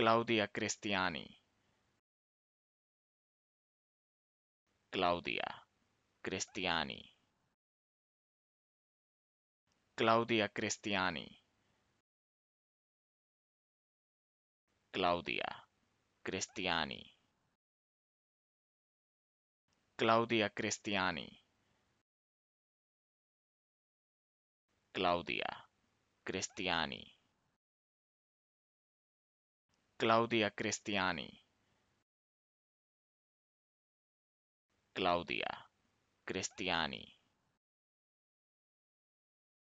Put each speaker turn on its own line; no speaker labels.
Claudia Cristiani. Claudia Cristiani. Claudia Cristiani. Claudia Cristiani. Claudia Cristiani. Claudia Cristiani. Claudia Cristiani. Claudia Cristiani.